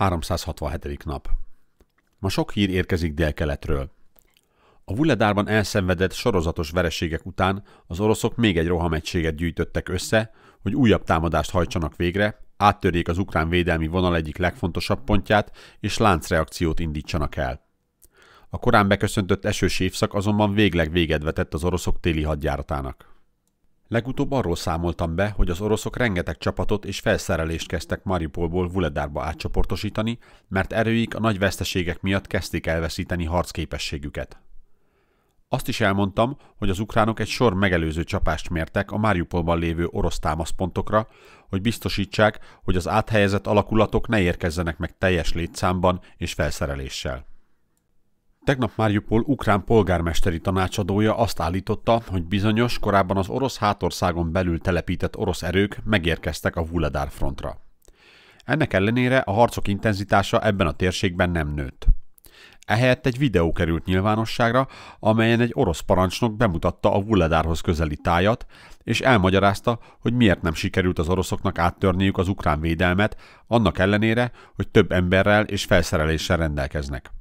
367. nap. Ma sok hír érkezik délkeletről. A Vuledárban elszenvedett sorozatos vereségek után az oroszok még egy rohamegységet gyűjtöttek össze, hogy újabb támadást hajtsanak végre, áttörjék az ukrán védelmi vonal egyik legfontosabb pontját, és láncreakciót indítsanak el. A korán beköszöntött esős évszak azonban végleg véget vetett az oroszok téli hadjáratának. Legutóbb arról számoltam be, hogy az oroszok rengeteg csapatot és felszerelést kezdtek Mariupolból Vuledárba átcsoportosítani, mert erőik a nagy veszteségek miatt kezdték elveszíteni harcképességüket. Azt is elmondtam, hogy az ukránok egy sor megelőző csapást mértek a Mariupolban lévő orosz támaszpontokra, hogy biztosítsák, hogy az áthelyezett alakulatok ne érkezzenek meg teljes létszámban és felszereléssel. Tegnap Máriupol ukrán polgármesteri tanácsadója azt állította, hogy bizonyos, korábban az orosz hátországon belül telepített orosz erők megérkeztek a Vuladár frontra. Ennek ellenére a harcok intenzitása ebben a térségben nem nőtt. Ehelyett egy videó került nyilvánosságra, amelyen egy orosz parancsnok bemutatta a Vuladárhoz közeli tájat, és elmagyarázta, hogy miért nem sikerült az oroszoknak áttörniük az ukrán védelmet, annak ellenére, hogy több emberrel és felszereléssel rendelkeznek.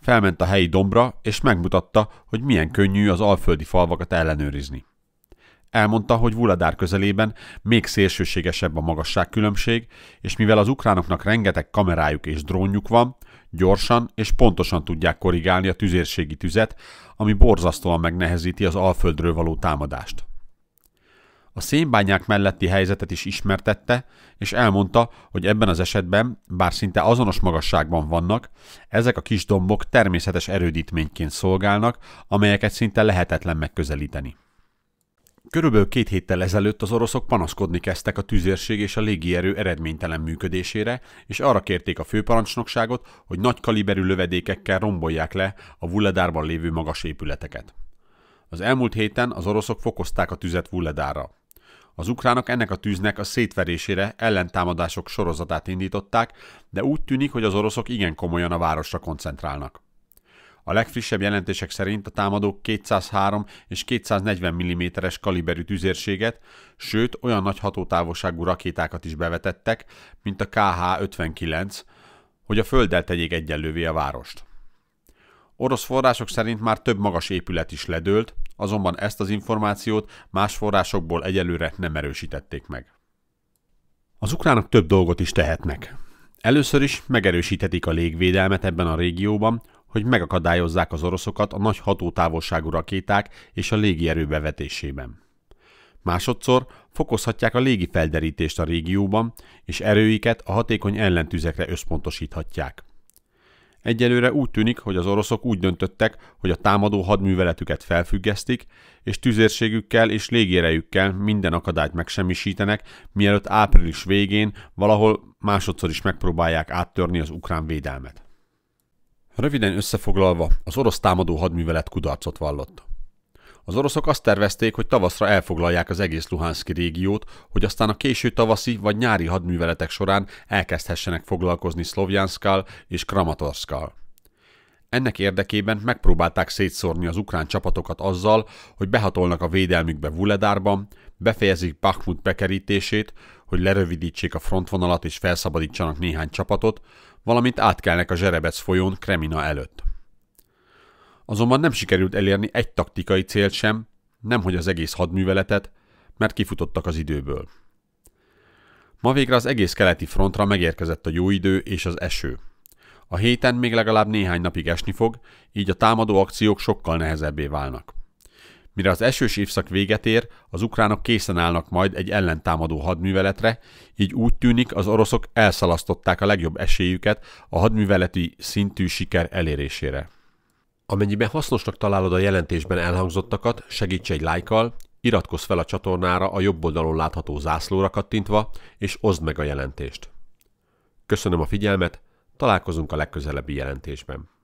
Felment a helyi dombra, és megmutatta, hogy milyen könnyű az alföldi falvakat ellenőrizni. Elmondta, hogy Vuladár közelében még szélsőségesebb a magasságkülönbség, és mivel az ukránoknak rengeteg kamerájuk és drónjuk van, gyorsan és pontosan tudják korrigálni a tüzérségi tüzet, ami borzasztóan megnehezíti az alföldről való támadást. A szénbányák melletti helyzetet is ismertette, és elmondta, hogy ebben az esetben, bár szinte azonos magasságban vannak, ezek a kis dombok természetes erődítményként szolgálnak, amelyeket szinte lehetetlen megközelíteni. Körülbelül két héttel ezelőtt az oroszok panaszkodni kezdtek a tüzérség és a légierő eredménytelen működésére, és arra kérték a főparancsnokságot, hogy nagy kaliberű lövedékekkel rombolják le a Vulledárban lévő magas épületeket. Az elmúlt héten az oroszok fokozták a tüzet Vuledára. Az ukránok ennek a tűznek a szétverésére ellentámadások sorozatát indították, de úgy tűnik, hogy az oroszok igen komolyan a városra koncentrálnak. A legfrissebb jelentések szerint a támadók 203 és 240 mm-es kaliberű tüzérséget, sőt olyan nagy hatótávolságú rakétákat is bevetettek, mint a KH-59, hogy a földdel tegyék egyenlővé a várost. Orosz források szerint már több magas épület is ledőlt, azonban ezt az információt más forrásokból egyelőre nem erősítették meg. Az ukránok több dolgot is tehetnek. Először is megerősíthetik a légvédelmet ebben a régióban, hogy megakadályozzák az oroszokat a nagy hatótávolságú rakéták és a légierő bevetésében. Másodszor fokozhatják a légi felderítést a régióban, és erőiket a hatékony ellentüzekre összpontosíthatják. Egyelőre úgy tűnik, hogy az oroszok úgy döntöttek, hogy a támadó hadműveletüket felfüggesztik, és tüzérségükkel és légierejükkel minden akadályt megsemmisítenek, mielőtt április végén valahol másodszor is megpróbálják áttörni az ukrán védelmet. Röviden összefoglalva, az orosz támadó hadművelet kudarcot vallott. Az oroszok azt tervezték, hogy tavaszra elfoglalják az egész Luhanszki régiót, hogy aztán a késő tavaszi vagy nyári hadműveletek során elkezdhessenek foglalkozni Szlovjánszkal és Kramatorszkal. Ennek érdekében megpróbálták szétszórni az ukrán csapatokat azzal, hogy behatolnak a védelmükbe Vuledárban, befejezik Bakhmut bekerítését, hogy lerövidítsék a frontvonalat és felszabadítsanak néhány csapatot, valamint átkelnek a Zserebec folyón Kremina előtt. Azonban nem sikerült elérni egy taktikai célt sem, nemhogy az egész hadműveletet, mert kifutottak az időből. Ma végre az egész keleti frontra megérkezett a jó idő és az eső. A héten még legalább néhány napig esni fog, így a támadó akciók sokkal nehezebbé válnak. Mire az esős évszak véget ér, az ukránok készen állnak majd egy ellentámadó hadműveletre, így úgy tűnik az oroszok elszalasztották a legjobb esélyüket a hadműveleti szintű siker elérésére. Amennyiben hasznosnak találod a jelentésben elhangzottakat, segíts egy lájkkal, iratkozz fel a csatornára a jobb oldalon látható zászlóra kattintva, és oszd meg a jelentést. Köszönöm a figyelmet, találkozunk a legközelebbi jelentésben.